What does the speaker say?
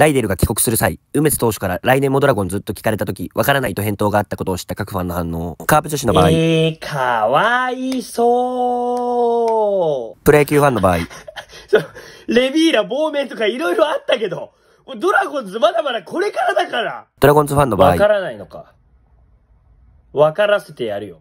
ライデルが帰国する際、梅津投手から来年もドラゴンずっと聞かれた時、わからないと返答があったことを知った各ファンの反応。カープ女子の場合。えー、かわいそう。プロ野球ファンの場合。レビーラ、亡命とかいろいろあったけど、ドラゴンズまだまだこれからだから。ドラゴンズファンの場合。わからないのか。わからせてやるよ。